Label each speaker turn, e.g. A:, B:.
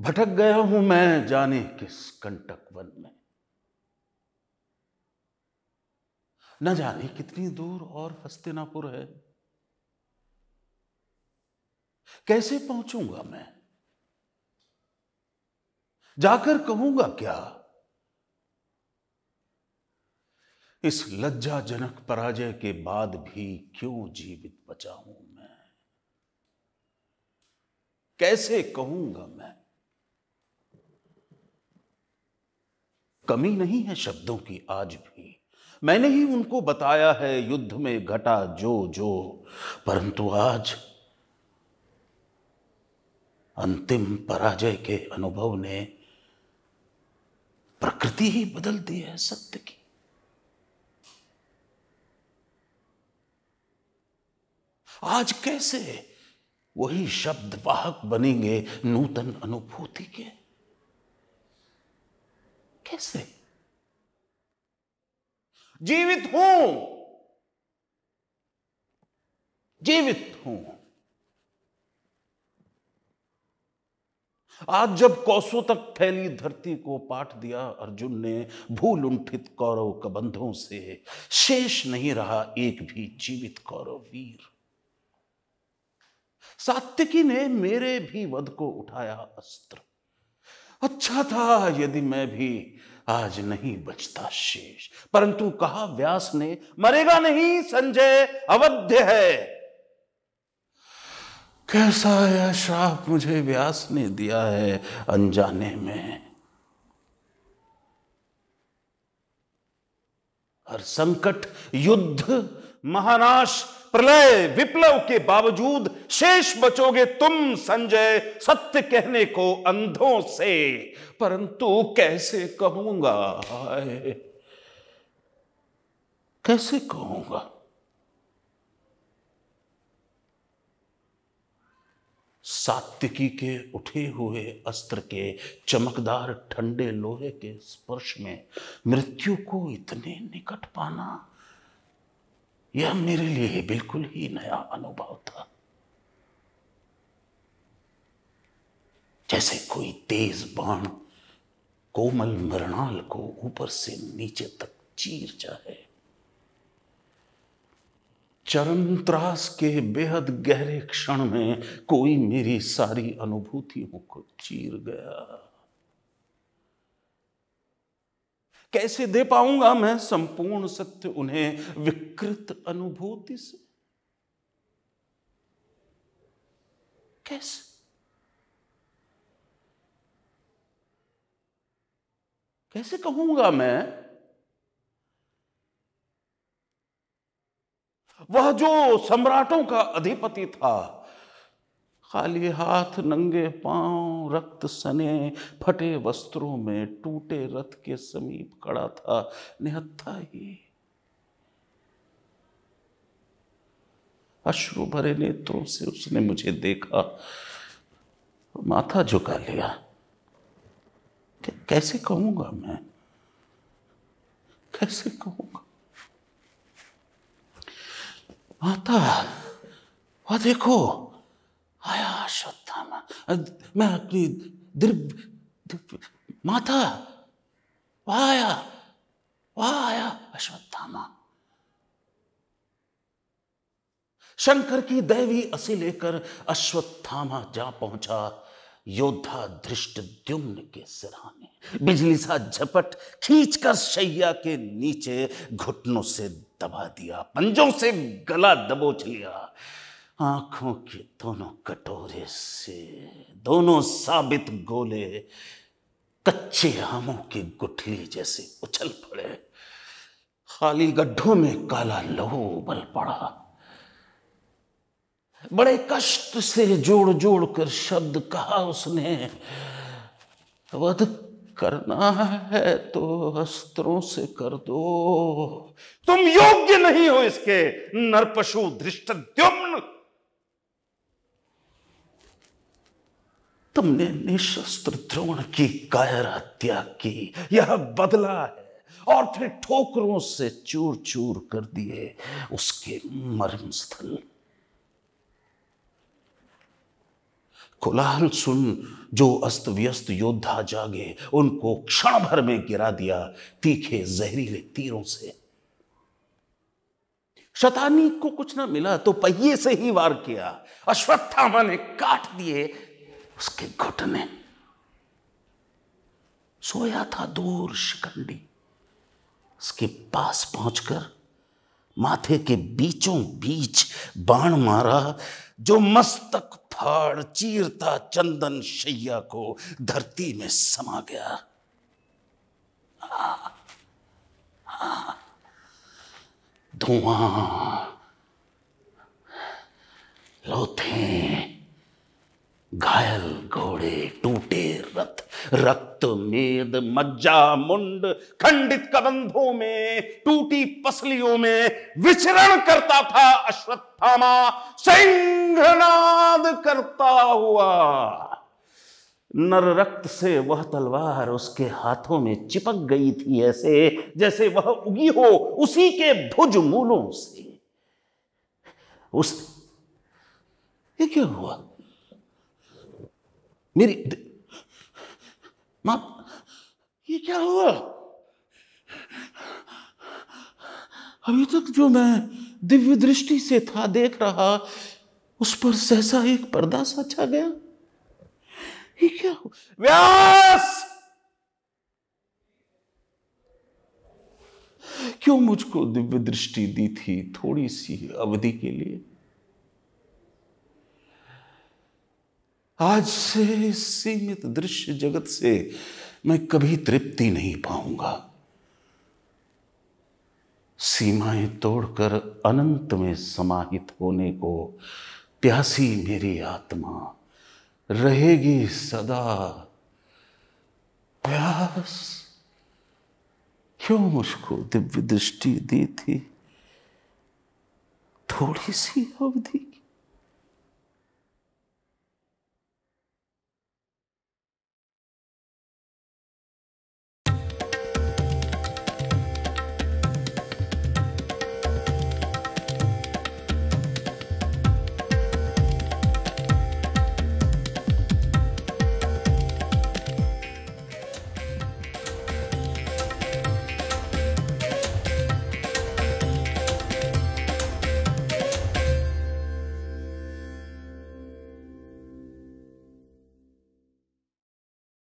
A: भटक गया हूं मैं जाने किस कंटक वन में न जाने कितनी दूर और हस्तिनापुर है कैसे पहुंचूंगा मैं जाकर कहूंगा क्या इस लज्जाजनक पराजय के बाद भी क्यों जीवित बचा हूं मैं कैसे कहूंगा मैं कमी नहीं है शब्दों की आज भी मैंने ही उनको बताया है युद्ध में घटा जो जो परंतु आज अंतिम पराजय के अनुभव ने प्रकृति ही बदल दी है सत्य की आज कैसे वही शब्द वाहक बनेंगे नूतन अनुभूति के कैसे जीवित हूं जीवित हूं आज जब कोसों तक फैली धरती को पाठ दिया अर्जुन ने भूल उठित कौरव कबंधों से शेष नहीं रहा एक भी जीवित कौरव वीर सात्विकी ने मेरे भी वध को उठाया अस्त्र अच्छा था यदि मैं भी आज नहीं बचता शेष परंतु कहा व्यास ने मरेगा नहीं संजय अवध्य है कैसा यह श्राप मुझे व्यास ने दिया है अनजाने में हर संकट युद्ध महानाश प्रलय विप्लव के बावजूद शेष बचोगे तुम संजय सत्य कहने को अंधों से परंतु कैसे कहूंगा कैसे कहूंगा सात्विकी के उठे हुए अस्त्र के चमकदार ठंडे लोहे के स्पर्श में मृत्यु को इतने निकट पाना यह मेरे लिए बिल्कुल ही नया अनुभव था जैसे कोई तेज बाण कोमल मृणाल को ऊपर से नीचे तक चीर जाए चरण त्रास के बेहद गहरे क्षण में कोई मेरी सारी अनुभूतियों को चीर गया कैसे दे पाऊंगा मैं संपूर्ण सत्य उन्हें विकृत अनुभूति से कैसे कैसे कहूंगा मैं वह जो सम्राटों का अधिपति था खाली हाथ नंगे पांव रक्त सने फटे वस्त्रों में टूटे रथ के समीप खड़ा था निहत्था ही अश्रु भरे नेत्रों से उसने मुझे देखा माथा झुका लिया कैसे कहूंगा मैं कैसे कहूंगा माता वह देखो द्रिब, द्रिब माता अश्वत्थामा शंकर की दैवी असी लेकर अश्वत्थामा जा पहुंचा योद्धा धृष्ट द्युम्न के सिराने बिजली सा झपट खींचकर शैया के नीचे घुटनों से दबा दिया पंजों से गला दबोच लिया आंखों के दोनों कटोरे से दोनों साबित गोले कच्चे आमों की गुठली जैसे उछल पड़े खाली गड्ढों में काला लहू उबल पड़ा बड़े कष्ट से जोड़ जोड़ कर शब्द कहा उसने वध करना है तो अस्त्रों से कर दो तुम योग्य नहीं हो इसके नरपशु धृष्ट द्युम तुमने निशस्त्र द्रोण की कायर हत्या की यह बदला है और फिर ठोकरों से चूर चूर कर दिए उसके मर्म स्थल कोलाहल सुन जो अस्त व्यस्त योद्धा जागे उनको क्षण भर में गिरा दिया तीखे जहरीले तीरों से शतानी को कुछ ना मिला तो पहिए से ही वार किया अश्वत्थामा ने काट दिए उसके घुट सोया था दूर शिकंडी उसके पास पहुंचकर माथे के बीचों बीच बाण मारा जो मस्तक फाड़ चीरता चंदन शैया को धरती में समा गया धुआं लोथे तोड़े टूटे रथ रक्त मेद मज्जा मुंड खंडित कबंधों में टूटी पसलियों में विचरण करता था अश्वत्थामा सिंहनाद करता हुआ नर रक्त से वह तलवार उसके हाथों में चिपक गई थी ऐसे जैसे वह उगी हो उसी के भुज मूलों से उस ये क्या हुआ मेरी मा ये क्या हुआ अभी तक जो मैं दिव्य दृष्टि से था देख रहा उस पर सहसा एक पर्दा सा छा गया ये क्या हुआ व्यास क्यों मुझको दिव्य दृष्टि दी थी थोड़ी सी अवधि के लिए आज से सीमित दृश्य जगत से मैं कभी तृप्ति नहीं पाऊंगा सीमाएं तोड़कर अनंत में समाहित होने को प्यासी मेरी आत्मा रहेगी सदा प्यास क्यों मुझको दिव्य दृष्टि दी थी थोड़ी सी अवधि